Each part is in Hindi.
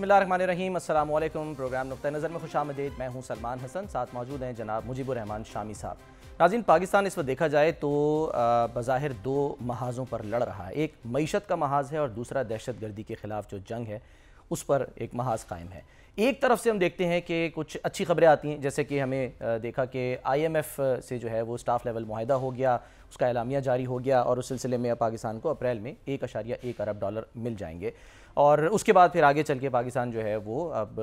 बसमीम अल्लाम प्रोग्राम नुक़ नज़र में खुशा मदेद मैं हूँ सलमान हसन साथ मौजूद हैं जनाब मुजीबरहमान शामी साहब नाजिन पाकिस्तान इस वक्त देखा जाए तो बज़ाहिर दो महाजों पर लड़ रहा है एक मीशत का महाज है और दूसरा दहशत गर्दी के ख़िलाफ़ जो जंग है उस पर एक महाज कायम है एक तरफ से हम देखते हैं कि कुछ अच्छी खबरें आती हैं जैसे कि हमें देखा कि आईएमएफ से जो है वो स्टाफ लेवल माहिदा हो गया उसका एलामिया जारी हो गया और उस सिलसिले में पाकिस्तान को अप्रैल में एक अशारिया एक अरब डॉलर मिल जाएंगे और उसके बाद फिर आगे चल के पाकिस्तान जो है वो अब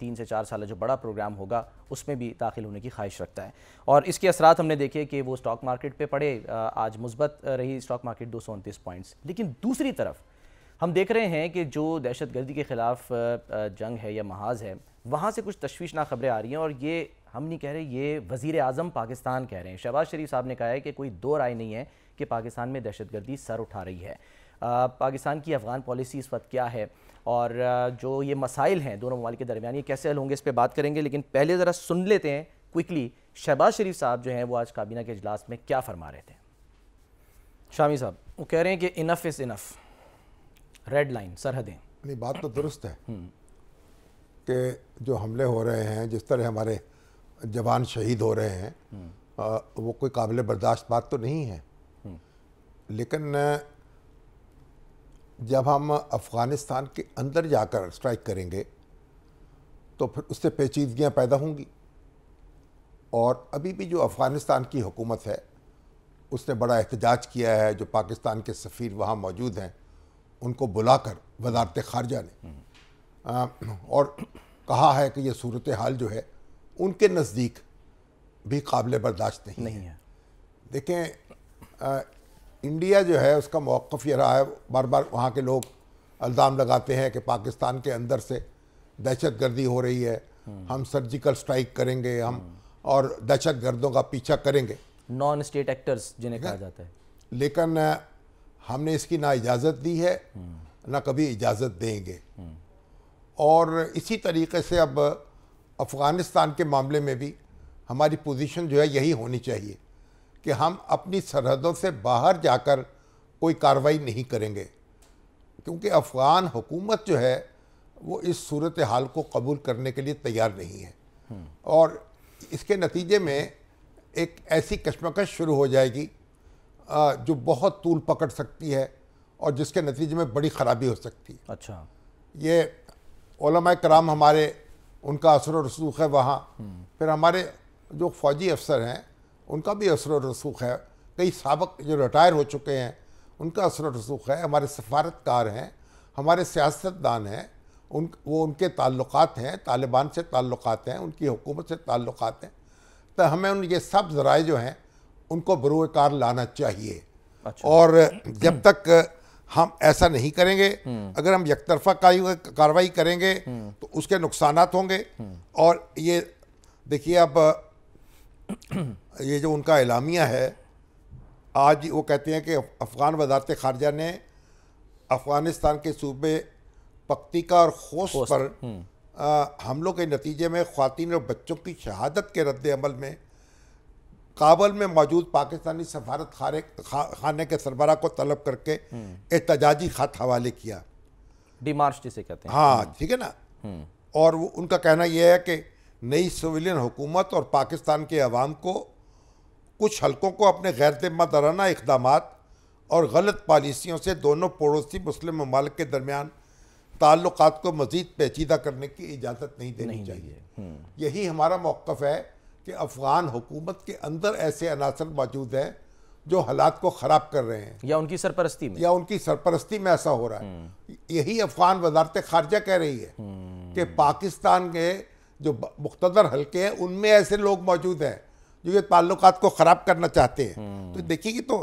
तीन से चार साल जो बड़ा प्रोग्राम होगा उसमें भी दाखिल होने की ख्वाहिश रखता है और इसके असरात हमने देखे कि वो स्टॉक मार्केट पे पड़े आज मुस्बत रही स्टॉक मार्केट दो पॉइंट्स लेकिन दूसरी तरफ हम देख रहे हैं कि जो दहशत गर्दी के ख़िलाफ़ जंग है या महाज है वहाँ से कुछ तशवीशनाक खबरें आ रही हैं और ये हम नहीं कह रहे ये वज़ी अजम पाकिस्तान कह रहे हैं शहबाज शरीफ साहब ने कहा है कि कोई दो राय नहीं है कि पाकिस्तान में दहशत गर्दी सर उठा रही है पाकिस्तान की अफ़गान पॉलिसी इस वक्त क्या है और जो ये मसाइल हैं दोनों ममालिक के दरमियान ये कैसे हल होंगे इस पर बात करेंगे लेकिन पहले ज़रा सुन लेते हैं क्विकली शहबाज शरीफ साहब जो हैं वो आज काबीना के अजलास में क्या फरमा रहे थे शामी साहब वो कह रहे हैं कि enough is enough red line सरहदें नहीं बात तो दुरुस्त है हम्म। कि जो हमले हो रहे हैं जिस तरह हमारे जवान शहीद हो रहे हैं हम्म। आ, वो कोई काबिल बर्दाश्त बात तो नहीं है हम्म। लेकिन जब हम अफ़गानिस्तान के अंदर जाकर स्ट्राइक करेंगे तो फिर उससे पेचीदगियाँ पैदा होंगी और अभी भी जो अफ़गानिस्तान की हुकूमत है उसने बड़ा एहतजाज किया है जो पाकिस्तान के सफ़ीर वहाँ मौजूद हैं उनको बुलाकर वजारत खारजा ने आ, हम्म। और कहा है कि यह सूरत हाल जो है उनके नज़दीक भी काबिल बर्दाश्त नहीं, नहीं है, है। देखें इंडिया जो है उसका मौक़ ये रहा है बार बार वहाँ के लोग अल्ज़ाम लगाते हैं कि पाकिस्तान के अंदर से दहशत गर्दी हो रही है हम सर्जिकल स्ट्राइक करेंगे हम और दहशत गर्दों का पीछा करेंगे नॉन स्टेट एक्टर्स जिन्हें कहा जाता है लेकिन हमने इसकी ना इजाज़त दी है ना कभी इजाज़त देंगे और इसी तरीके से अब अफ़गानिस्तान के मामले में भी हमारी पोजीशन जो है यही होनी चाहिए कि हम अपनी सरहदों से बाहर जाकर कोई कार्रवाई नहीं करेंगे क्योंकि अफ़गान हुकूमत जो है वो इस सूरत हाल को कबूल करने के लिए तैयार नहीं है और इसके नतीजे में एक ऐसी कश्मकश शुरू हो जाएगी जो बहुत तूल पकड़ सकती है और जिसके नतीजे में बड़ी ख़राबी हो सकती है अच्छा ये ओलमा कराम हमारे उनका असर रसूख है वहाँ हम्म। फिर हमारे जो फ़ौजी अफसर हैं उनका भी असर रसूख है कई सबक जो रिटायर हो चुके हैं उनका असर रसूख है हमारे सफारतकार हैं हमारे सियासतदान हैं उन वो उनके ताल्लुक़ हैं तालिबान से ताल्लुक़ हैं उनकी हुकूमत से ताल्लुक़ हैं तो हमें उन ये सब ज़राए जो हैं उनको बरूकार लाना चाहिए अच्छा। और जब तक हम ऐसा नहीं करेंगे हम्म। अगर हम एक तरफा कार्रवाई करेंगे हम्म। तो उसके नुकसान होंगे हम्म। और ये देखिए अब ये जो उनका एलामिया है आज वो कहते हैं कि अफ़गान वजारत खारजा ने अफ़गानिस्तान के सूबे पक्तिका और खोस पर हम्म। हमलों के नतीजे में ख़वान और बच्चों की शहादत के रद्द अमल में काबल में मौजूद पाकिस्तानी सफारत खारे खा, खाने के सरबरा को तलब करके हम्म। एहतजाजी खत हवाले किया डिमार्च जिसे कहते हैं हाँ हम्म। ठीक है ना और वो उनका कहना यह है कि नई सिविलियन हुकूमत और पाकिस्तान के अवाम को कुछ हलकों को अपने गैर मदाराना इकदाम और गलत पॉलिसियों से दोनों पड़ोसी मुस्लिम ममालक के दरमियान ताल्लुक को मज़ीद पेचीदा करने की इजाज़त नहीं देनी नहीं चाहिए हम्म। यही हमारा मौक़ है कि अफ़गान हुकूमत के अंदर ऐसे अनासर मौजूद हैं जो हालात को ख़राब कर रहे हैं या उनकी सरपरस्ती में या उनकी सरपरस्ती में ऐसा हो रहा है हम्म। यही अफ़गान वजारत खारजा कह रही है हम्म। कि पाकिस्तान के जो मुख्तर हल्के हैं उनमें ऐसे लोग मौजूद हैं जो ये ताल्लुक को ख़राब करना चाहते हैं हम्म। तो देखिए कि तो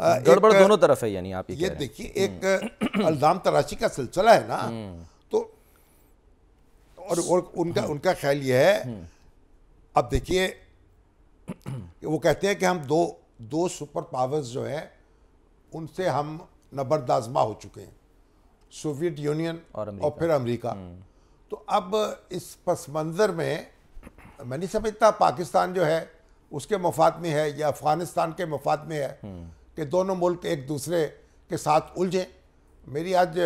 हम्म। गड़बड़ दोनों तरफ है यानी आप ये देखिए एक हम्म। अल्जाम तराशी का सिलसिला है ना तो और, और उनका उनका ख्याल ये है अब देखिए वो कहते हैं कि हम दो दो सुपर पावर्स जो हैं उनसे हम नबरदाजमा हो चुके हैं सोवियत यूनियन और, और फिर अमेरिका तो अब इस पस मंज़र में मैं नहीं समझता पाकिस्तान जो है उसके मफाद में है या अफ़गानिस्तान के मफाद में है कि दोनों मुल्क एक दूसरे के साथ उलझें मेरी आज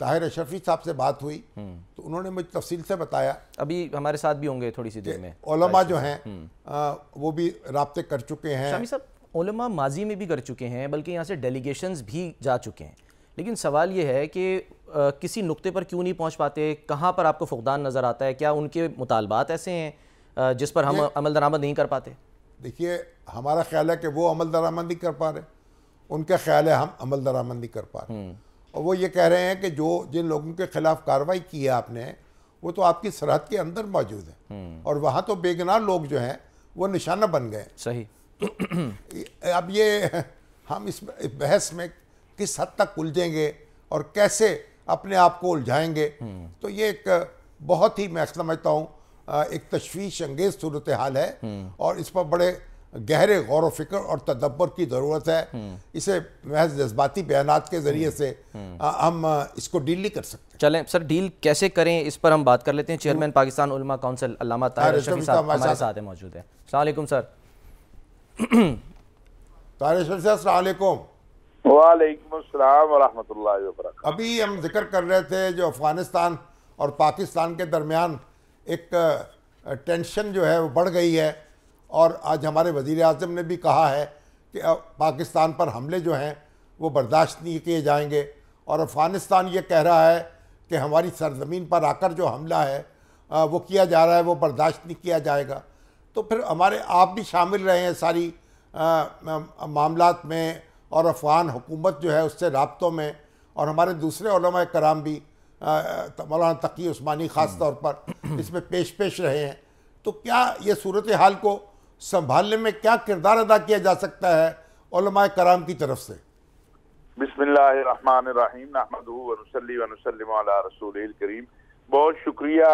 ताहिर शफी साहब से बात हुई तो उन्होंने मुझे तफसील से बताया अभी हमारे साथ भी होंगे थोड़ी सी देर में ओलमा अच्छा, जो अच्छा। हैं हम्म। वो भी रबते कर चुके हैं सब ओलमा माजी में भी कर चुके हैं बल्कि यहाँ से डेलीगेशन भी जा चुके हैं लेकिन सवाल ये है कि आ, किसी नुक्ते पर क्यों नहीं पहुँच पाते कहाँ पर आपको फुकदान नज़र आता है क्या उनके मुतालबात ऐसे हैं जिस पर हम अमल दरामद नहीं कर पाते देखिए हमारा ख्याल है कि वो अमल दरामद नहीं कर पा रहे उनका ख्याल है हम अमल दरामद नहीं कर पा रहे हम्म। और वो ये कह रहे हैं कि जो जिन लोगों के खिलाफ कार्रवाई की है आपने वो तो आपकी सरहद के अंदर मौजूद है हम्म। और वहाँ तो बेगनाह लोग जो हैं वो निशाना बन गए सही तो अब ये हम इस बहस में किस हद तक उलझेंगे और कैसे अपने आप को उलझाएंगे हम्म। तो ये एक बहुत ही मैं समझता हूँ एक तशवीश अंगेज सूरत हाल है और इस पर बड़े गहरे गौर फिक्र और तदब्बर की ज़रूरत है इसे महज जज्बाती बयान के ज़रिए से हम इसको डील नहीं कर सकते चलें सर डील कैसे करें इस पर हम बात कर लेते हैं तो चेयरमैन पाकिस्तान उलमा काउंसिल अलामा साहब हमारे साथ मौजूद है सर अभी हम जिक्र कर रहे थे जो अफगानिस्तान और पाकिस्तान के दरमियान एक टेंशन जो है वो बढ़ गई है और आज हमारे वजीर अजम ने भी कहा है कि पाकिस्तान पर हमले जो हैं वो बर्दाश्त नहीं किए जाएंगे और अफ़गानिस्तान ये कह रहा है कि हमारी सरजमीन पर आकर जो हमला है वो किया जा रहा है वो बर्दाश्त नहीं किया जाएगा तो फिर हमारे आप भी शामिल रहे हैं सारी मामला में और अफ़गान हुकूमत जो है उससे रबतों में और हमारे दूसरे कराम भी मौलाना तकी उस्मानी ख़ास तौर पर इसमें पेश पेश रहे हैं तो क्या ये सूरत हाल को संभालने में क्या किरदार अदा किया जा सकता है कराम की तरफ से करीम बहुत शुक्रिया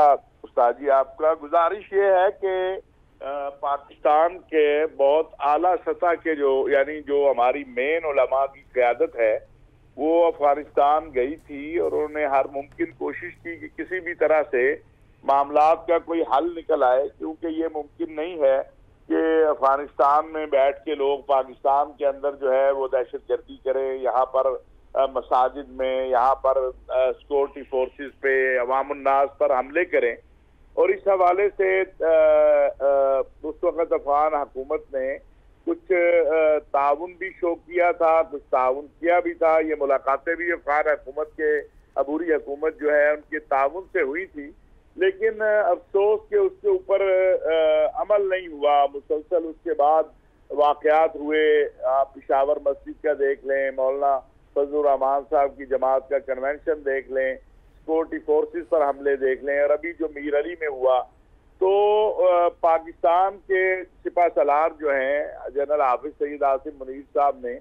उस्ताद जी आपका गुजारिश ये है कि पाकिस्तान के बहुत आला सतह के जो यानी जो हमारी मेन उलमा की क्यादत है वो अफगानिस्तान गई थी और उन्होंने हर मुमकिन कोशिश की कि किसी भी तरह से मामला का कोई हल निकल आए क्योंकि ये मुमकिन नहीं है कि अफगानिस्तान में बैठ के लोग पाकिस्तान के अंदर जो है वो दहशत गर्दी करें यहाँ पर मसाजिद में यहाँ पर सिक्योरिटी फोर्सेस पे अवामनास पर हमले करें और इस हवाले से आ, आ, उस वक्त अफगान हुकूमत ने ताउन भी शो किया था कुछ तो ताउन किया भी था ये मुलाकातें भी अफगान हुकूमत के अबूरी हुकूमत जो है उनके ताउन से हुई थी लेकिन अफसोस के उसके ऊपर अमल नहीं हुआ मुसलसल उसके बाद वाकयात हुए आप पिशावर मस्जिद का देख लें मौलाना फजल रहमान साहब की जमात का कन्वेंशन देख लें सिक्योरिटी फोर्सेस पर हमले देख लें और अभी जो मीर अली में हुआ तो पाकिस्तान के सिपा सलार जो हैं जनरल हाफिज सईद आसिम मुनीर साहब ने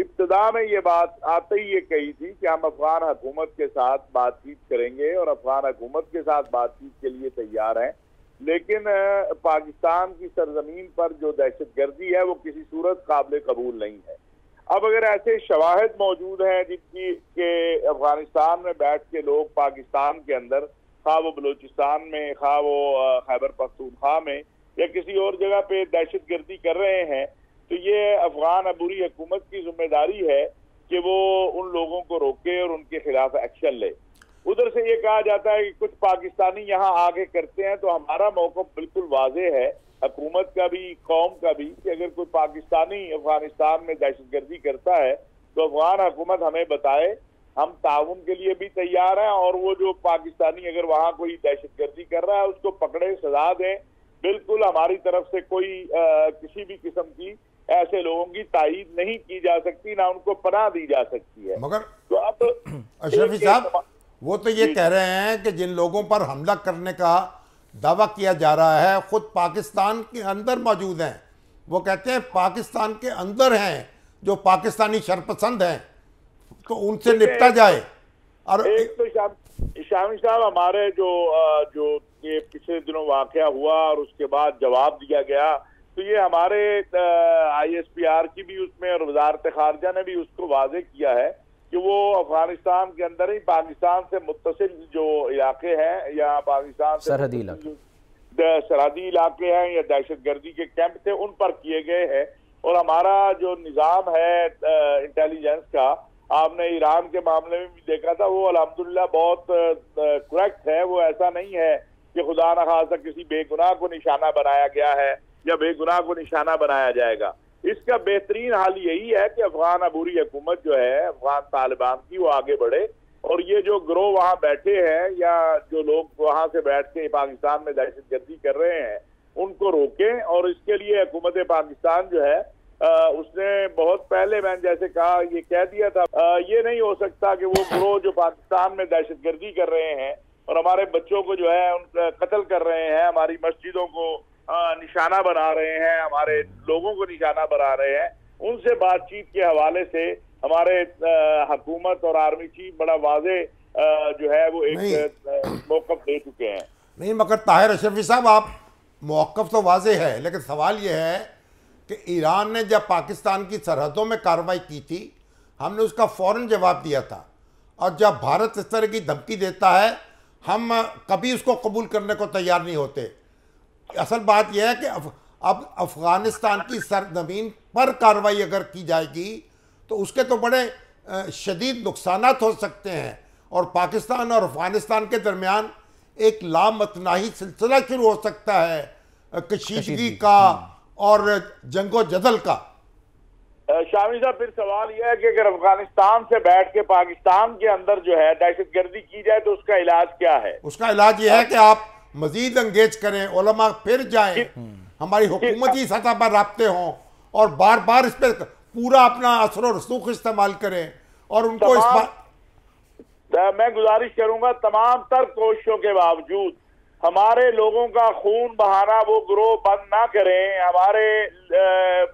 इब्तदा में ये बात आते ही ये कही थी कि हम अफगान हुकूमत के साथ बातचीत करेंगे और अफगान हुकूमत के साथ बातचीत के लिए तैयार हैं लेकिन पाकिस्तान की सरजमीन पर जो दहशत गर्दी है वो किसी सूरत काबिल कबूल नहीं है अब अगर ऐसे शवाहद मौजूद हैं जिनकी के अफगानिस्तान में बैठ के लोग पाकिस्तान के अंदर खा वो बलोचिस्तान में खा वो खैबर पख्तूनख्वा में या किसी और जगह पे दहशत गर्दी कर रहे हैं तो ये अफगान अबूरी हुकूमत की जिम्मेदारी है कि वो उन लोगों को रोके और उनके खिलाफ एक्शन ले उधर से ये कहा जाता है कि कुछ पाकिस्तानी यहाँ आगे करते हैं तो हमारा मौका बिल्कुल वाजे है हकूमत का भी कौम का भी कि अगर कोई पाकिस्तानी अफगानिस्तान में दहशत गर्दी करता है तो अफगान हुकूमत हमें बताए हम ताउन के लिए भी तैयार हैं और वो जो पाकिस्तानी अगर वहाँ कोई दहशतगर्दी कर रहा है उसको पकड़े सजा दें बिल्कुल हमारी तरफ से कोई आ, किसी भी किस्म की ऐसे लोगों की तायीद नहीं की जा सकती ना उनको पना दी जा सकती है मगर तो अब अशरफी साहब वो तो ये कह रहे हैं कि जिन लोगों पर हमला करने का दावा किया जा रहा है खुद पाकिस्तान के अंदर मौजूद हैं वो कहते हैं पाकिस्तान के अंदर हैं जो पाकिस्तानी शरपसंद हैं तो उनसे निपटा जाए और एक तो शामी साहब हमारे जो जो ये पिछले दिनों वाक़ हुआ और उसके बाद जवाब दिया गया तो ये हमारे आईएसपीआर की भी उसमें और वजारत खारजा ने भी उसको वाजे किया है कि वो अफगानिस्तान के अंदर ही पाकिस्तान से मुतसिल जो इलाके हैं या पाकिस्तान सरहदी इलाके सरहदी इलाके हैं या दहशत गर्दी के कैंप थे उन पर किए गए हैं और हमारा जो निज़ाम है इंटेलिजेंस का आपने ईरान के मामले में भी देखा था वो अलहमदुल्ला बहुत करेक्ट है वो ऐसा नहीं है कि खुदा न खासा किसी बेगुनाह को निशाना बनाया गया है या बेगुनाह को निशाना बनाया जाएगा इसका बेहतरीन हाल यही है कि अफगान अबूरी हुकूमत जो है अफगान तालिबान की वो आगे बढ़े और ये जो ग्रोह वहाँ बैठे हैं या जो लोग वहाँ से बैठ के पाकिस्तान में दहशत गर्दी कर रहे हैं उनको रोकें और इसके लिए हुकूमत पाकिस्तान जो है उसने बहुत पहले मैंने जैसे कहा ये कह दिया था आ, ये नहीं हो सकता कि वो ग्रोह जो पाकिस्तान में दहशतगर्दी कर रहे हैं और हमारे बच्चों को जो है उन कत्ल कर रहे हैं हमारी मस्जिदों को आ, निशाना बना रहे हैं हमारे लोगों को निशाना बना रहे हैं उनसे बातचीत के हवाले से हमारे हकूमत और आर्मी चीफ बड़ा वाजे जो है वो एक मौकफ दे चुके हैं नहीं मगर ताहिर अशरफी साहब आप मौकफ तो वाजे है लेकिन सवाल ये है कि ईरान ने जब पाकिस्तान की सरहदों में कार्रवाई की थी हमने उसका फ़ौर जवाब दिया था और जब भारत इस तरह की धमकी देता है हम कभी उसको कबूल करने को तैयार नहीं होते असल बात यह है कि अब अफ़गानिस्तान की सरजमीन पर कार्रवाई अगर की जाएगी तो उसके तो बड़े शदीद नुकसान हो सकते हैं और पाकिस्तान और अफ़गानिस्तान के दरमियान एक लामतनाही सिलसिला शुरू हो सकता है कशीदगी का हम्म। और जंगो जदल का शामिल साहब फिर सवाल यह है कि अगर अफगानिस्तान से बैठ के पाकिस्तान के अंदर जो है दहशत गर्दी की जाए तो उसका इलाज क्या है उसका इलाज यह है कि आप मजीद अंगेज करें ओलमा फिर जाए हमारी हुकूमती सतह पर रबते हों और बार बार इस पर पूरा अपना असर रसूख इस्तेमाल करें और उनको इस बार मैं गुजारिश करूंगा तमाम तर कोशिशों के बावजूद हमारे लोगों का खून बहाना वो ग्रोह बंद ना करें हमारे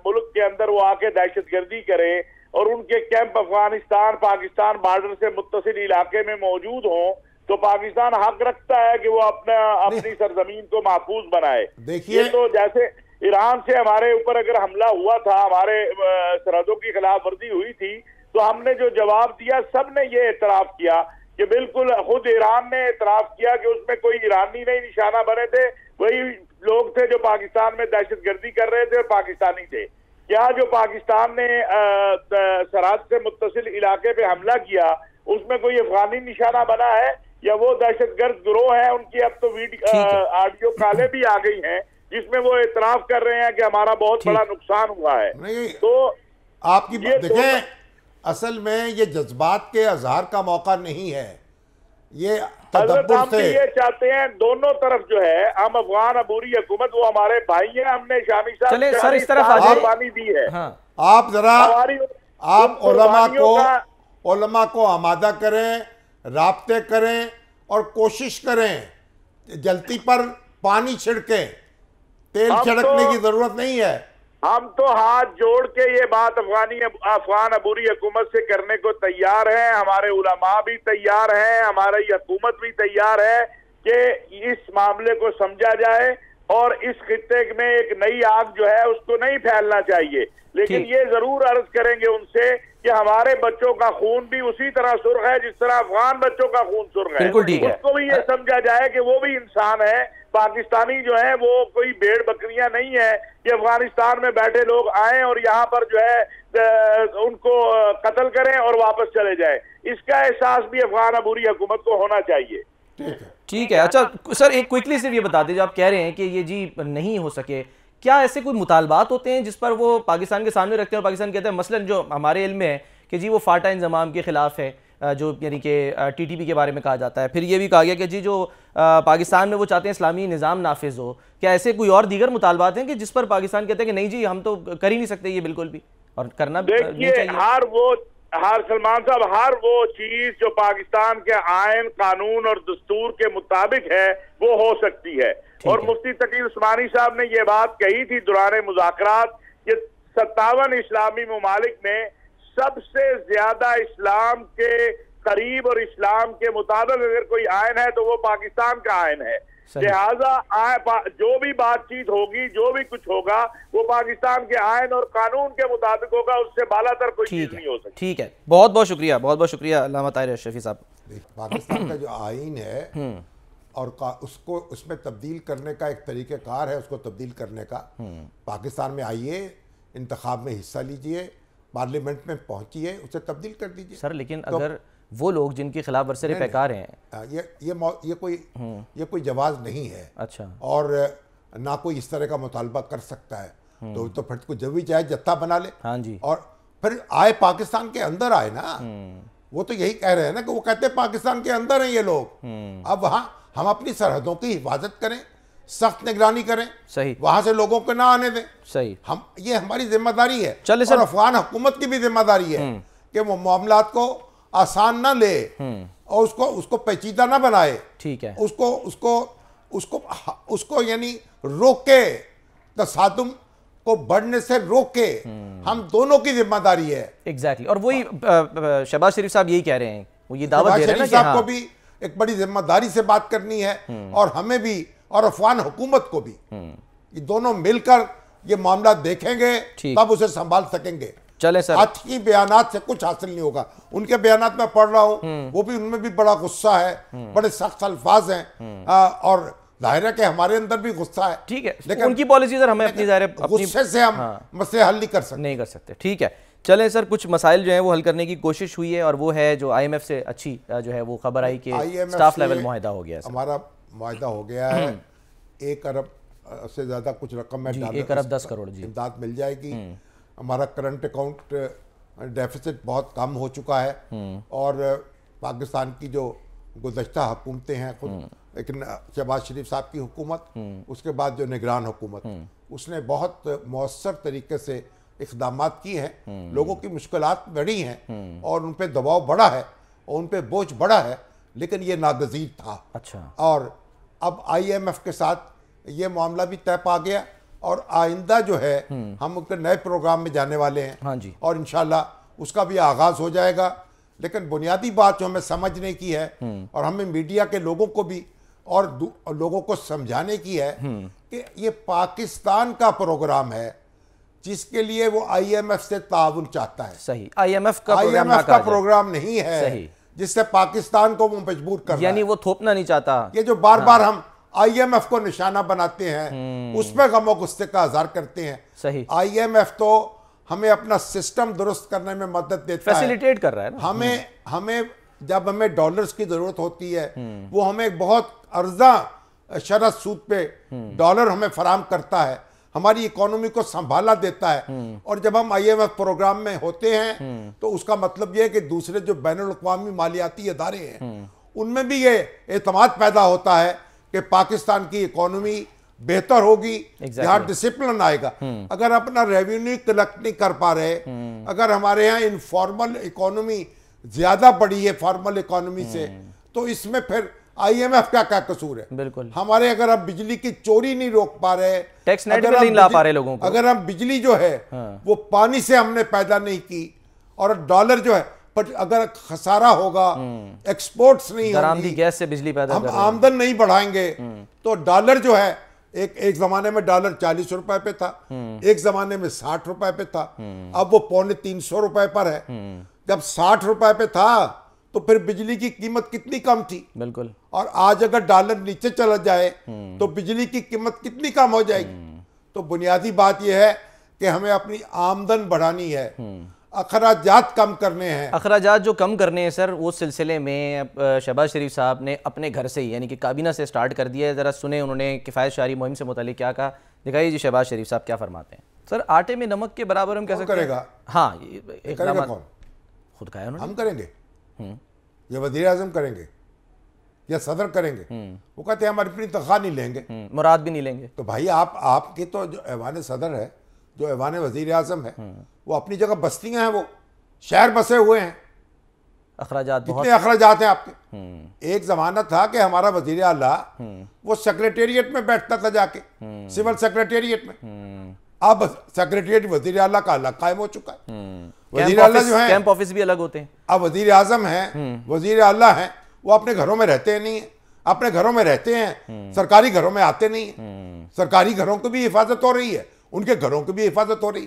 मुल्क के अंदर वो आके दहशतगर्दी करें और उनके कैंप अफगानिस्तान पाकिस्तान बॉर्डर से मुतसर इलाके में मौजूद हों तो पाकिस्तान हक रखता है कि वो अपना अपनी सरजमीन को महफूज बनाए देखिए तो जैसे ईरान से हमारे ऊपर अगर हमला हुआ था हमारे सरहदों की खिलाफ वर्जी हुई थी तो हमने जो जवाब दिया सब ने ये एतराफ किया कि बिल्कुल खुद ईरान ने एतराफ किया कि उसमें कोई ईरानी नहीं निशाना बने थे वही लोग थे जो पाकिस्तान में दहशतगर्दी कर रहे थे और पाकिस्तानी थे क्या जो पाकिस्तान ने सरहद से मुतसिल इलाके पे हमला किया उसमें कोई अफगानी निशाना बना है या वो दहशतगर्द ग्रोह है उनकी अब तो वीडियो ऑडियो काले भी आ गई हैं जिसमें वो एतराफ कर रहे हैं कि हमारा बहुत बड़ा नुकसान हुआ है तो आपकी देखें असल में ये जज्बात के अजहार का मौका नहीं है ये तदब्बुर से ये चाहते हैं दोनों तरफ जो है हम अफगान अबूरी हुकूमत वो हमारे भाई हैं हमने शामी चले, सर इस तरफ कुर्बानी दी है हाँ। आप जरा आप उलमा को उलमा को आमादा करें रबते करें और कोशिश करें जलती पर पानी छिड़के तेल तो- छिड़कने तो, की जरूरत नहीं है हम तो हाथ जोड़ के ये बात अफगानी अफगान अबूरी हुकूमत से करने को तैयार हैं हमारे उलमा भी तैयार हैं हमारी हुकूमत भी तैयार है कि इस मामले को समझा जाए और इस खत्े में एक नई आग जो है उसको नहीं फैलना चाहिए लेकिन ये जरूर अर्ज करेंगे उनसे कि हमारे बच्चों का खून भी उसी तरह सुर्ख है जिस तरह अफगान बच्चों का खून सुर्ख है उसको भी ये हाँ। समझा जाए कि वो भी इंसान है पाकिस्तानी जो है वो कोई भेड़ बकरियां नहीं है कि अफगानिस्तान में बैठे लोग आए और यहाँ पर जो है उनको कत्ल करें और वापस चले जाए इसका एहसास भी अफगान अबूरी हुकूमत को होना चाहिए ठीक है अच्छा सर एक क्विकली सिर्फ ये बता दीजिए आप कह रहे हैं कि ये जी नहीं हो सके क्या ऐसे कोई मुतालबात होते हैं जिस पर वो पाकिस्तान के सामने रखते हैं और पाकिस्तान कहते हैं मसलन जो हमारे इल्म में है कि जी वो फाटा इंजमाम के ख़िलाफ़ है जो यानी कि टीटीपी के बारे में कहा जाता है फिर ये भी कहा गया कि जी जो पाकिस्तान में वो चाहते हैं इस्लामी निज़ाम नाफिज हो क्या ऐसे कोई और दीगर मुतालबात हैं कि जिस पर पाकिस्तान कहते हैं कि नहीं जी हम तो कर ही नहीं सकते ये बिल्कुल भी और करना भी चाहिए हर वो हर सलमान साहब हर वो चीज जो पाकिस्तान के आयन कानून और दस्तूर के मुताबिक है वो हो सकती है और मुफ्ती तकीर उस्मानी साहब ने ये बात कही थी दुरान मुजाकर कि सत्तावन इस्लामी ममालिक में सबसे ज्यादा इस्लाम के करीब और इस्लाम के मुताबिक अगर कोई आयन है तो वो पाकिस्तान का आयन है लिहाजा जो भी बातचीत होगी जो भी कुछ होगा वो पाकिस्तान के आयन और कानून के मुताबिक होगा उससे बालातर कोई चीज नहीं हो सकती ठीक है बहुत बहुत शुक्रिया बहुत बहुत शुक्रिया अलामा ताहिर अशरफी साहब पाकिस्तान का जो आइन है हम्म। और का, उसको उसमें तब्दील करने का एक तरीक़ेकार है उसको तब्दील करने का हम्म। पाकिस्तान में आइए इंतखब में हिस्सा लीजिए पार्लियामेंट में पहुंचिए उसे तब्दील कर दीजिए सर लेकिन तो, अगर वो लोग जिनके खिलाफ बरसर पैकार हैं ये ये ये कोई हम्म। ये कोई जवाब नहीं है अच्छा और ना कोई इस तरह का मुतालबा कर सकता है हम्म। तो तो फिर को जब भी चाहे जत्था बना ले हाँ जी और फिर आए पाकिस्तान के अंदर आए ना हम्म। वो तो यही कह रहे हैं ना कि वो कहते हैं पाकिस्तान के अंदर हैं ये लोग अब वहाँ हम अपनी सरहदों की हिफाजत करें सख्त निगरानी करें सही वहां से लोगों को ना आने दें सही हम ये हमारी जिम्मेदारी है चले सर अफगान हुकूमत की भी जिम्मेदारी है कि वो मामला को आसान ना ले हम्म। और उसको उसको पेचीदा ना बनाए ठीक है उसको उसको उसको हाँ, उसको यानी रोके तसादुम को बढ़ने से रोके हम्म। हम दोनों की जिम्मेदारी है एग्जैक्टली और वही शहबाज शरीफ साहब यही कह रहे हैं वो ये दावा दे रहे हैं साहब को हाँ। भी एक बड़ी जिम्मेदारी से बात करनी है हम्म। और हमें भी और अफगान हुकूमत को भी ये दोनों मिलकर ये मामला देखेंगे तब उसे संभाल सकेंगे चले सर हाथ की बयान से कुछ हासिल नहीं होगा उनके बयान में पढ़ रहा हूँ हम्म। वो भी उनमें भी बड़ा गुस्सा है हम्म। बड़े सख्त अल्फाज हैं हम्म। और जाहिर है कि हमारे अंदर भी गुस्सा है ठीक है लेकिन उनकी पॉलिसी सर हमें अपनी जाहिर गुस्से से हम हाँ। मसले हल नहीं कर सकते नहीं कर सकते ठीक है चले सर कुछ मसाइल जो है वो हल करने की कोशिश हुई है और वो है जो आईएमएफ से अच्छी जो है वो खबर आई कि स्टाफ लेवल माहिदा हो गया हमारा माहिदा हो गया है एक अरब से ज़्यादा कुछ रकम में एक अरब दस करोड़ जी इमदाद मिल जाएगी हमारा करंट अकाउंट डेफिसिट बहुत कम हो चुका है हम्म। और पाकिस्तान की जो गुजशत हुकूमतें हैं खुद लेकिन हम्म। शहबाज शरीफ साहब की हुकूमत हम्म। उसके बाद जो निगरान हुकूमत उसने बहुत मौसर तरीके से इकदाम किए हैं लोगों की मुश्किल बढ़ी हैं और उन पर दबाव बढ़ा है और उन पर बोझ बढ़ा है लेकिन ये नागजीर था अच्छा और अब आई एम एफ के साथ ये मामला भी तय पा गया और आइंदा जो है हम्म। हम उनके नए प्रोग्राम में जाने वाले हैं हाँ जी और इन उसका भी आगाज हो जाएगा लेकिन बुनियादी बात जो हमें समझने की है हम्म। और हमें मीडिया के लोगों को भी और, लोगों को समझाने की है हम्म। कि ये पाकिस्तान का प्रोग्राम है जिसके लिए वो आईएमएफ से ताउन चाहता है सही आईएमएफ का आईएमएफ का प्रोग्राम नहीं है सही जिससे पाकिस्तान को वो मजबूर कर यानी वो थोपना नहीं चाहता ये जो बार बार हाँ। हम आईएमएफ को निशाना बनाते हैं उस पर गमो गुस्से का आजार करते हैं सही आईएमएफ तो हमें अपना सिस्टम दुरुस्त करने में मदद देता फैसिलिटेट कर रहा है ना? हमें हमें जब हमें डॉलर्स की जरूरत होती है हम्म। वो हमें एक बहुत अर्जा शरद सूद पे डॉलर हम्म। हमें फराम करता है हमारी इकोनॉमी को संभाला देता है हम्म। और जब हम आईएमएफ प्रोग्राम में होते हैं तो उसका मतलब यह है कि दूसरे जो बैन अवी मालियाती इदारे हैं उनमें भी ये अतमाद पैदा होता है कि पाकिस्तान की इकोनॉमी बेहतर होगी exactly. यहाँ डिसिप्लिन आएगा हम्म। अगर अपना रेवेन्यू कलेक्ट नहीं कर पा रहे हम्म। अगर हमारे यहाँ इनफॉर्मल इकोनॉमी ज्यादा बढ़ी है फॉर्मल इकोनॉमी से हम्म। तो इसमें फिर आईएमएफ का क्या कसूर है बिल्कुल हमारे अगर हम बिजली की चोरी नहीं रोक पा रहे टैक्स अगर हम ला पा रहे लोगों को अगर हम बिजली जो है हाँ। वो पानी से हमने पैदा नहीं की और डॉलर जो है अगर खसारा होगा एक्सपोर्ट्स नहीं होगी गैस से बिजली पैदा हम आमदन नहीं बढ़ाएंगे हम्म। तो डॉलर जो है एक एक जमाने में डॉलर चालीस रुपए पे था हम्म। एक जमाने में साठ रुपए पे था हम्म। अब वो पौने तीन सौ रुपए पर है जब साठ रुपए पे था तो फिर बिजली की कीमत कितनी कम थी बिल्कुल और आज अगर डॉलर नीचे चला जाए तो बिजली की कीमत कितनी कम हो जाएगी तो बुनियादी बात यह है कि हमें अपनी आमदन बढ़ानी है अखराजात कम करने हैं अखराजात जो कम करने हैं सर उस सिलसिले में शहबाज शरीफ साहब ने अपने घर से ही यानी कि काबीना से स्टार्ट कर दिया है ज़रा सुने उन्होंने किफ़ायत शारी मुहिम से मुतल क्या कहा दिखाइए जी शहबाज शरीफ साहब क्या फरमाते हैं सर आटे में नमक के बराबर हम कैसे करेगा हाँ खुद का उन्होंने हम करेंगे हम्म। या वजी अजम करेंगे या सदर करेंगे हम्म। वो कहते हैं हम अपनी तनख्वाह नहीं लेंगे हम्म। मुराद भी नहीं लेंगे तो भाई आप आपकी तो जो ऐवान सदर है जो ऐवान वजीर अजम है वो अपनी जगह बस्तियाँ हैं वो शहर बसे हुए हैं अखराजात कितने अखराज हैं आपके हम्म। एक ज़माना था कि हमारा वजीर अला हम्म। वो सेक्रेटेरिएट में बैठता था जाके सिविल हम्म। सेक्रेटेरिएट में अब सेक्रेटेरिएट वजीर अला का अलग कायम हो चुका है वजीर अला जो है कैंप ऑफिस भी अलग होते हैं अब वजीर आजम है वजीर अला है वो अपने घरों में रहते नहीं है अपने घरों में रहते हैं सरकारी घरों में आते नहीं है सरकारी घरों को भी हिफाजत हो रही है उनके घरों की भी हिफाजत हो रही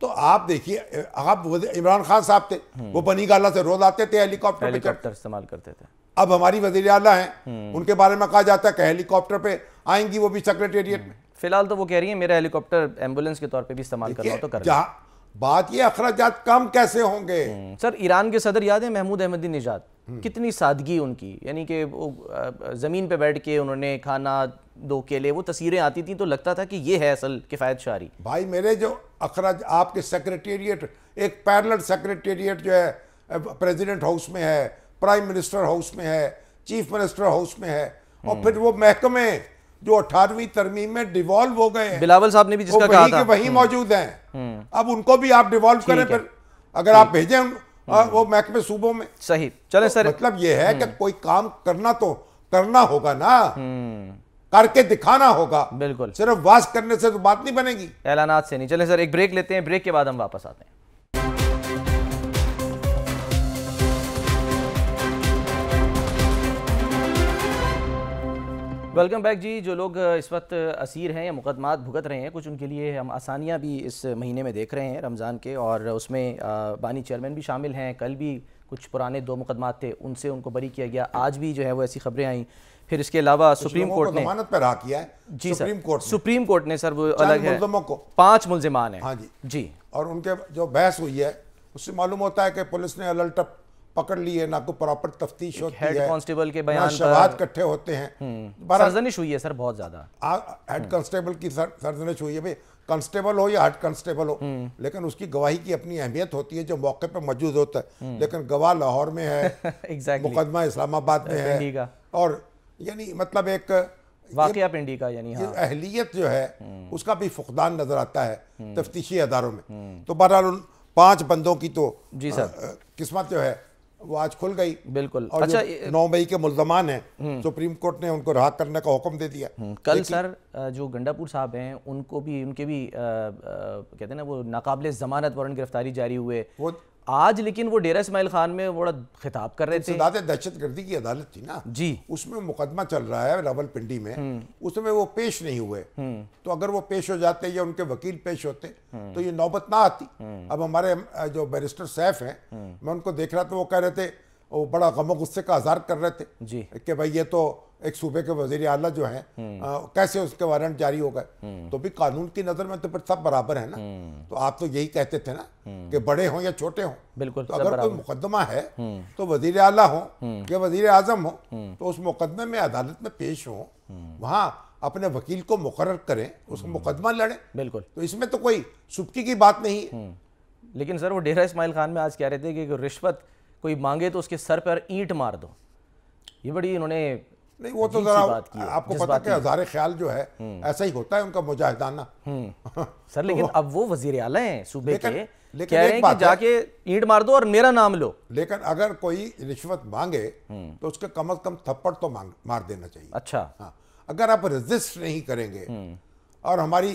तो आप देखिए आप इमरान खान साहब थे वो बनी गाला से रोज आते थे हेलीकॉप्टर हेलीकॉप्टर इस्तेमाल करते थे अब हमारी वजीर अला है हम्म। उनके बारे में कहा जाता है कि हेलीकॉप्टर पे आएंगी वो भी सेक्रेटेरिएट में फिलहाल तो वो कह रही है मेरा हेलीकॉप्टर एम्बुलेंस के तौर पर भी इस्तेमाल कर रहा तो कर बात ये अखराज कम कैसे होंगे हम्म। सर ईरान के सदर याद है महमूद अहमदी निजात हम्म। कितनी सादगी उनकी यानी कि वो ज़मीन पे बैठ के उन्होंने खाना दो केले वो तस्वीरें आती थी तो लगता था कि ये है असल किफ़ायत शारी भाई मेरे जो अखराज आपके सेक्रेटेरिएट एक पैरल सेक्रेटेरिएट जो है प्रेसिडेंट हाउस में है प्राइम मिनिस्टर हाउस में है चीफ मिनिस्टर हाउस में है और हम्म। फिर वो महकमे जो अठारहवीं तरमीम में डिवॉल्व हो गए बिलावल साहब ने भी जिसका वही हम्म। मौजूद है अब उनको भी आप डिवॉल्व करें फिर अगर आप भेजें वो महकमे सूबों में सही चले तो सर मतलब ये है कि हम्म। कोई काम करना तो करना होगा ना हम्म। करके दिखाना होगा बिल्कुल सिर्फ वास करने से तो बात नहीं बनेगी ऐलानात से नहीं चले सर एक ब्रेक लेते हैं ब्रेक के बाद हम वापस आते हैं वेलकम बैक जी जो लोग इस वक्त असीर हैं या मुकदमात भुगत रहे हैं कुछ उनके लिए हम आसानियाँ भी इस महीने में देख रहे हैं रमज़ान के और उसमें बानी चेयरमैन भी शामिल हैं कल भी कुछ पुराने दो मुकदमात थे उनसे उनको बरी किया गया आज भी जो है वो ऐसी खबरें आई फिर इसके अलावा सुप्रीम कोर्ट ने जमानत पर किया है जी सुप्रीम कोर्ट सुप्रीम कोर्ट ने सर वो अलग है पाँच मुलजमान है हाँ जी जी और उनके जो बहस हुई है उससे मालूम होता है कि पुलिस ने अलर्ट पकड़ लिए ना को प्रॉपर तफ्तीश होती है कांस्टेबल के बयान शवाद इकट्ठे होते हैं हम्म। सरजनिश हुई है सर बहुत ज्यादा हेड हम्म। कांस्टेबल की सरजनिश हुई है भाई कांस्टेबल हो या हेड कांस्टेबल हो हम्म। लेकिन उसकी गवाही की अपनी अहमियत होती है जो मौके पर मौजूद होता है लेकिन गवाह लाहौर में है exactly. मुकदमा इस्लामाबाद में है और यानी मतलब एक वाकया पिंडी का यानी हाँ। अहलियत जो है उसका भी फुकदान नजर आता है तफ्तीशी अदारों में तो बहरहाल उन पांच बंदों की तो जी सर किस्मत जो है वो आज खुल गई बिल्कुल और अच्छा नौ मई के मुलजमान हैं हम्म। सुप्रीम कोर्ट ने उनको रहा करने का हुक्म दे दिया हम्म, कल सर जो गंडापुर साहब हैं उनको भी उनके भी आ, आ, कहते हैं ना वो नाकाबले जमानत वारंट गिरफ्तारी जारी हुए वो आज लेकिन वो डेरा इसमाइल खान में बड़ा खिताब कर रहे तो थे दहशत गर्दी की अदालत थी ना जी उसमें मुकदमा चल रहा है रावलपिंडी में हम्म। उसमें वो पेश नहीं हुए हम्म। तो अगर वो पेश हो जाते या उनके वकील पेश होते हम्म। तो ये नौबत ना आती अब हमारे जो बैरिस्टर सैफ हैं मैं उनको देख रहा था वो कह रहे थे वो बड़ा गमो गुस्से का आज़ार कर रहे थे जी कि भाई ये तो एक सूबे के वजीर अला जो आ, हम्म। कैसे उसके वारंट जारी होगा हम्म। तो भी कानून की नज़र में तो फिर सब बराबर है ना हम्म। तो आप तो यही कहते थे ना कि बड़े हों या छोटे हों बिल्कुल तो अगर कोई मुकदमा है तो वजीर अला हो या वजीर आजम हो तो उस मुकदमे में अदालत में पेश हो वहाँ अपने वकील को मुकर करें उसको मुकदमा लड़े बिल्कुल तो इसमें तो कोई सुबकी की बात नहीं है लेकिन सर वो डेरा इसमाइल खान में आज कह रहे थे कि रिश्वत कोई मांगे तो उसके सर पर ईंट मार दो ये बड़ी इन्होंने नहीं वो तो जरा आपको पता है हजारे ख्याल जो है हम्म। ऐसा ही होता है उनका मुजाहिदाना हम्म। सर लेकिन तो अब वो वजीर आला है सूबे लेकिन, के लेकिन एक बात जाके ईंट मार दो और मेरा नाम लो लेकिन अगर कोई रिश्वत मांगे हम्म। तो उसके कम अज कम थप्पड़ तो मांग मार देना चाहिए अच्छा हाँ अगर आप रजिस्ट नहीं करेंगे और हमारी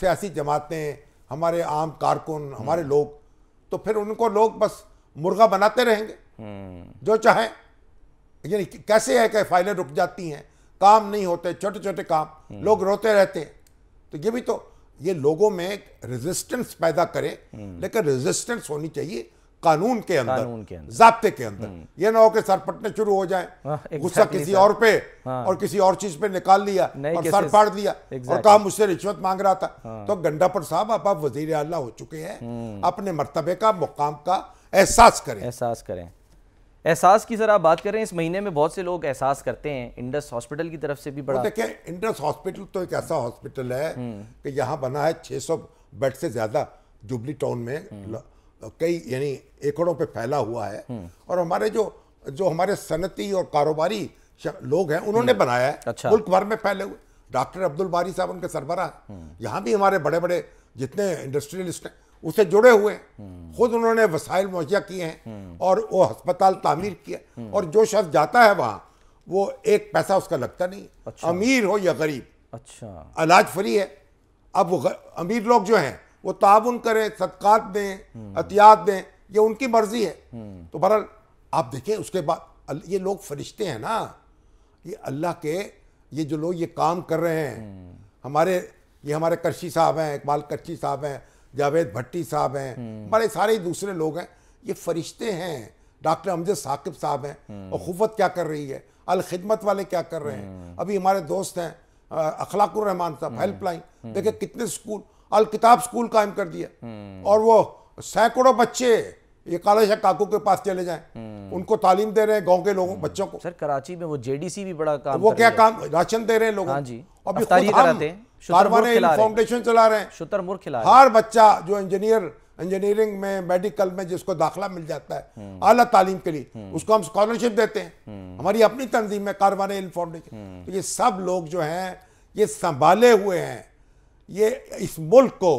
सियासी जमातें हमारे आम कारकुन हमारे लोग तो फिर उनको लोग बस मुर्गा बनाते रहेंगे जो चाहें यानी कैसे है कि फाइलें रुक जाती हैं काम नहीं होते छोटे छोटे काम हम्म। लोग रोते रहते हैं तो ये भी तो ये लोगों में एक रेजिस्टेंस पैदा करें हम्म। लेकिन रेजिस्टेंस होनी चाहिए कानून के अंदर जबते के अंदर हम्म। ये ना हो कि सर पटने शुरू हो जाए हाँ, गुस्सा किसी और पे हाँ। और किसी और चीज पे निकाल लिया और सर फाड़ दिया और कहा मुझसे रिश्वत मांग रहा था हाँ। तो गंडापुर साहब आप आप वजीर अला हो चुके हैं अपने मरतबे का मुकाम का एहसास करें एहसास करें एहसास की जरा बात करें इस महीने में बहुत से लोग एहसास करते हैं इंडस हॉस्पिटल की तरफ से भी बड़ा देखिए इंडस हॉस्पिटल तो एक ऐसा हॉस्पिटल है हम्म। कि यहाँ बना है 600 बेड से ज़्यादा जुबली टाउन में हम्म। कई यानी एकड़ों पे फैला हुआ है हम्म। और हमारे जो जो हमारे सनती और कारोबारी लोग हैं उन्होंने बनाया है अच्छा। मुल्क भर में फैले हुए डॉक्टर अब्दुल बारी साहब उनके सरबरा यहाँ भी हमारे बड़े बड़े जितने इंडस्ट्रियलिस्ट हैं उससे जुड़े हुए हैं खुद उन्होंने वसाइल मुहैया किए हैं और वो अस्पताल तामीर किया और जो शख्स जाता है वहाँ वो एक पैसा उसका लगता नहीं अच्छा। अमीर हो या गरीब अच्छा इलाज फ्री है अब वो अमीर लोग जो हैं वो ताउन करें सदकात दें अतियात दें ये उनकी मर्जी है तो बहर आप देखें उसके बाद ये लोग फरिश्ते हैं ना ये अल्लाह के ये जो लोग ये काम कर रहे हैं हमारे ये हमारे करशी साहब हैं इकबाल करशी साहब हैं जावेद भट्टी साहब हैं हम्म। बड़े सारे दूसरे लोग हैं ये फरिश्ते हैं डॉक्टर अमजद साकिब साहब हैं हम्म। और खुफत क्या कर रही है अलखिदमत वाले क्या कर रहे हैं हम्म। अभी हमारे दोस्त हैं अखलाकुररहमान साहब हेल्पलाइन देखे कितने स्कूल किताब स्कूल कायम कर दिया और वो सैकड़ों बच्चे ये काले शाह काकू के पास चले जाएं उनको तालीम दे रहे हैं गांव के लोगों बच्चों को सर कराची में वो जेडीसी भी बड़ा काम वो क्या काम राशन दे रहे हैं लोगों हाँ जी अभी कराते हैं फाउंडेशन चला रहे हैं शुतरमुर्ग खिला हर बच्चा जो इंजीनियर इंजीनियरिंग में मेडिकल में जिसको दाखिला मिल जाता है हम्म। आला तालीम के लिए हम्म। उसको हम स्कॉलरशिप देते हैं हम्म। हमारी अपनी तंजीम है कारवान फाउंडेशन तो ये सब लोग जो हैं ये संभाले हुए हैं ये इस मुल्क को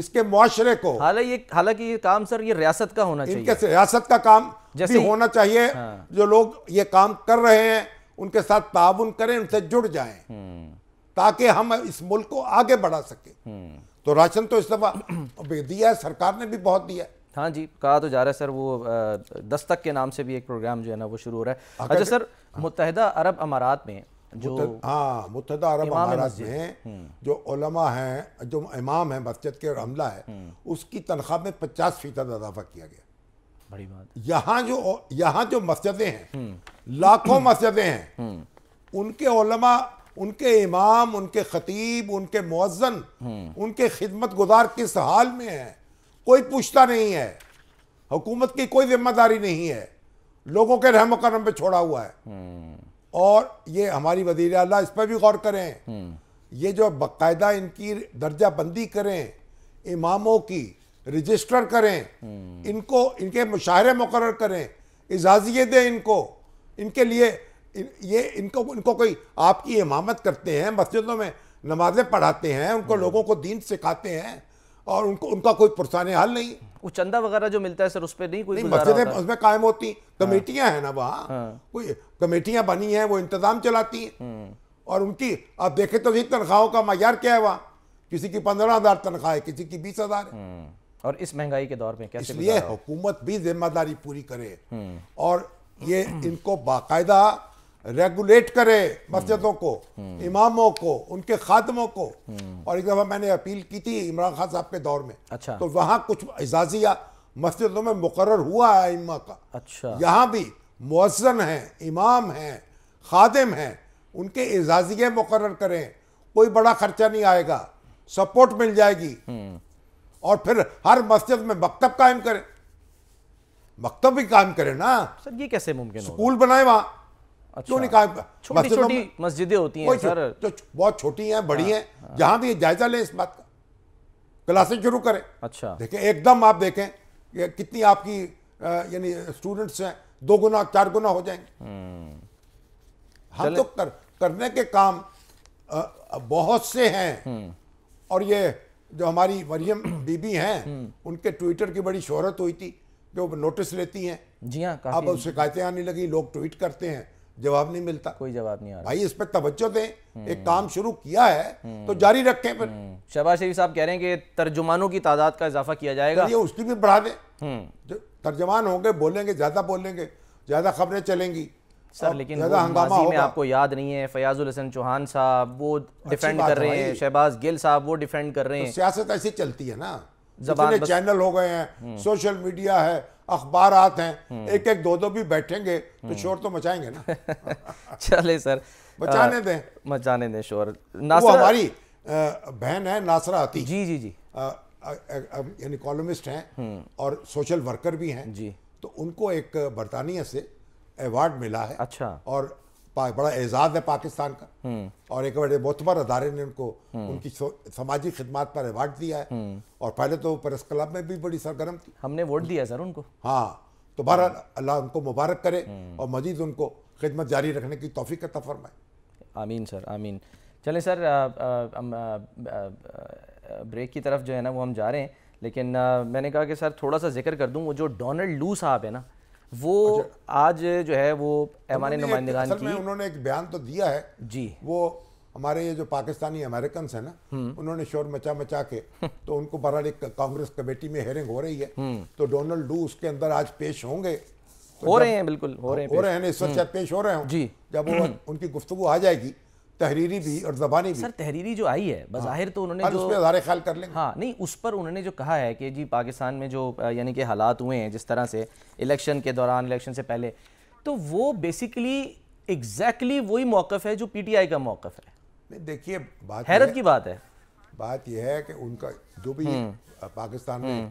इसके मुआरे को हालांकि ये हालांकि ये काम सर ये रियासत का होना चाहिए इनके रियासत का काम जैसे भी होना चाहिए हाँ। जो लोग ये काम कर रहे हैं उनके साथ ताउन करें उनसे जुड़ जाए ताकि हम इस मुल्क को आगे बढ़ा सके हम्म। तो राशन तो इस दफ़ा दिया है सरकार ने भी बहुत दिया है हाँ जी कहा तो जा रहा है सर वो दस्तक के नाम से भी एक प्रोग्राम जो है ना वो शुरू हो रहा है अच्छा सर मुतहदा अरब अमारात में जो हाँ मुतहदा अरब अमारात में हम्म। जो ओलमा हैं जो इमाम हैं मस्जिद के और हमला है हम्म। उसकी तनख्वाह में पचास फीसद इजाफा किया गया बड़ी बात यहाँ जो यहाँ जो मस्जिदें हैं लाखों मस्जिदें हैं उनके ओलमा उनके इमाम उनके खतीब उनके मुजन उनके खिदमत गुजार किस हाल में है कोई पूछता नहीं है हुकूमत की कोई जिम्मेदारी नहीं है लोगों के रहम करम पर छोड़ा हुआ है और ये हमारी वजीर अला इस पर भी गौर करें ये जो बाकायदा इनकी दर्जा बंदी करें इमामों की रजिस्टर करें इनको इनके मुशाहरे मुकर करें इजाजिए दें इनको इनके लिए ये इनको इनको कोई आपकी इमामत करते हैं मस्जिदों में नमाजें पढ़ाते हैं उनको हम्म। लोगों को दीन सिखाते हैं और उनको उनका कोई पुरसान हाल नहीं वो चंदा वगैरह जो मिलता है सर उस पर नहीं कोई मस्जिदें उसमें कायम होती हाँ। कमेटियां हैं ना वहाँ हाँ। कोई कमेटियां बनी हैं वो इंतजाम चलाती हैं हम्म। और उनकी आप देखें तो एक तनख्वाहों का मैार क्या है वहाँ किसी की पंद्रह हज़ार तनख्वाह है किसी की बीस हज़ार है हम्म। और इस महंगाई के दौर में कैसे इसलिए हुकूमत भी जिम्मेदारी पूरी करे और ये इनको बाकायदा रेगुलेट करे मस्जिदों को इमामों को उनके खादमों को हम्म। और एक दफ़ा मैंने अपील की थी इमरान खान साहब के दौर में अच्छा तो वहां कुछ एजाजिया मस्जिदों में मुकर हुआ है इमा का अच्छा यहाँ भी मुजन हैं इमाम हैं खादम हैं उनके एजाजिए मुकर करें कोई बड़ा खर्चा नहीं आएगा सपोर्ट मिल जाएगी हम्म। और फिर हर मस्जिद में मकतब कायम करें मकतब भी कायम करें ना सर ये कैसे मुमकिन स्कूल बनाए वहां अच्छा। क्यों नहीं छोटी छोटी मस्जिदें होती हैं तो, सर जो बहुत छोटी हैं बड़ी हाँ। हैं जहां भी जायजा लें इस बात का क्लासेज शुरू करें अच्छा देखें एकदम आप देखें कितनी आपकी यानी स्टूडेंट्स हैं दो गुना चार गुना हो जाएंगे हम्म। हम तो कर, करने के काम आ, बहुत से हैं हम्म। और ये जो हमारी मरियम बीबी हैं हम्म। उनके ट्विटर की बड़ी शोहरत हुई थी जो नोटिस लेती हैं जी हाँ अब शिकायतें आने लगी लोग ट्वीट करते हैं जवाब नहीं मिलता कोई जवाब नहीं आ रहा भाई इस पर तवज्जो दें हम्म। एक काम शुरू किया है तो हम्म। जारी रखें फिर हम्म। शहबाज शरीफ साहब कह रहे हैं कि तर्जुमानों की तादाद का इजाफा किया जाएगा ये उसकी भी बढ़ा दें तर्जमान होंगे बोलेंगे ज़्यादा बोलेंगे ज़्यादा खबरें चलेंगी सर लेकिन माजी में आपको याद नहीं है फयाजुल हसन चौहान साहब वो डिफेंड कर रहे हैं शहबाज गिल साहब वो डिफेंड कर रहे तो हैं सियासत ऐसी चलती है ना जबान चैनल हो गए हैं सोशल मीडिया है अखबार हैं हम्म। एक एक दो दो भी बैठेंगे तो हम्म। शोर तो मचाएंगे ना चले सर मचाने दें मचाने दें शोर वो हमारी बहन है नासरा आती जी जी जी यानी कॉलमिस्ट हैं हम्म। और सोशल वर्कर भी हैं जी तो उनको एक बरतानिया से अवार्ड मिला है अच्छा और बड़ा एजाज है पाकिस्तान का हम्म। और एक बड़े मोतबर अदारे ने उनको हम्म। उनकी समाजी खिदमत पर अवार्ड दिया है हम्म। और पहले तो प्रेस क्लब में भी बड़ी सरगर्म थी हमने वोट दिया सर उनको हाँ तो बहर अल्लाह उनको मुबारक करे और मजीद उनको खिदमत जारी रखने की तोफ़ी का फरमाए आमीन सर आमीन चले सर ब्रेक की तरफ जो है ना वो हम जा रहे हैं लेकिन आ, मैंने कहा कि सर थोड़ा सा जिक्र कर दूँ वो जो डोनल्ड लू साहब है ना वो अच्छा। आज जो है वो तो ऐवान नुमाइंदगान की उन्होंने एक बयान तो दिया है जी वो हमारे ये जो पाकिस्तानी अमेरिकन है ना हम्म। उन्होंने शोर मचा मचा के तो उनको बहरहाल एक कांग्रेस कमेटी में हेयरिंग हो रही है हम्म। तो डोनाल्ड डू उसके अंदर आज पेश होंगे तो हो रहे हैं बिल्कुल हो रहे हैं हो रहे हैं इस वक्त हम्म। पेश हो रहे हैं जी जब वो उनकी गुफ्तु आ जाएगी तहरीरी भी और जबानी भी सर तहरीरी जो आई है बज़ाहिर हाँ, तो उन्होंने जो उस ख्याल कर लेंगे हाँ नहीं उस पर उन्होंने जो कहा है कि जी पाकिस्तान में जो यानी कि हालात हुए हैं जिस तरह से इलेक्शन के दौरान इलेक्शन से पहले तो वो बेसिकली एग्जैक्टली exactly वही मौक़ है जो पी टी आई का मौक़ है देखिए बात हैरत की बात है बात यह है कि उनका जो भी हम्म। पाकिस्तान में हम्म।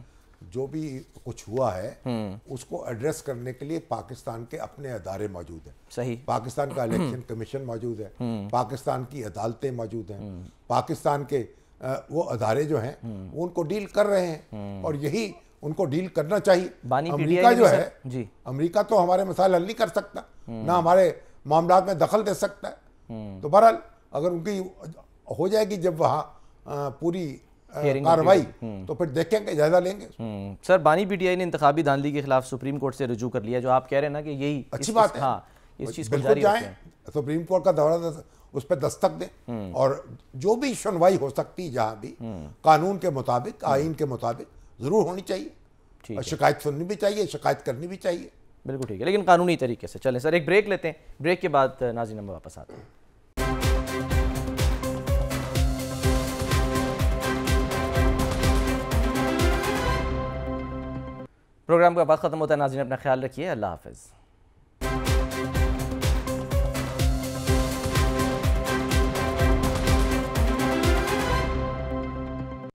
जो भी कुछ हुआ है हम्म। उसको एड्रेस करने के लिए पाकिस्तान के अपने अदारे मौजूद हैं सही पाकिस्तान का इलेक्शन कमीशन मौजूद है हम्म। पाकिस्तान की अदालतें मौजूद हैं हम्म। पाकिस्तान के वो अदारे जो हैं वो उनको डील कर रहे हैं और यही उनको डील करना चाहिए अमेरिका जो है जी अमेरिका तो हमारे मसाइल हल नहीं कर सकता ना हमारे मामला में दखल दे सकता है तो बहरहाल अगर उनकी हो जाएगी जब वहाँ पूरी Uh, कार्रवाई हम्म। तो फिर देखेंगे जायजा लेंगे हम्म। सर बानी पीटीआई ने इंतजामी धांधली के खिलाफ सुप्रीम कोर्ट से रजू कर लिया जो आप कह रहे हैं ना कि यही अच्छी बात है हाँ इस चीज को जारी सुप्रीम कोर्ट का दौरा उस पर दस्तक दें हम्म। और जो भी सुनवाई हो सकती जहाँ भी कानून के मुताबिक आइन के मुताबिक जरूर होनी चाहिए और शिकायत सुननी भी चाहिए शिकायत करनी भी चाहिए बिल्कुल ठीक है लेकिन कानूनी तरीके से चलें सर एक ब्रेक लेते हैं ब्रेक के बाद नाजी नंबर वापस आते हैं प्रोग्राम का वक्त ख़त्म होता है नाजीन अपना ख्याल रखिए अल्लाह हाफिज़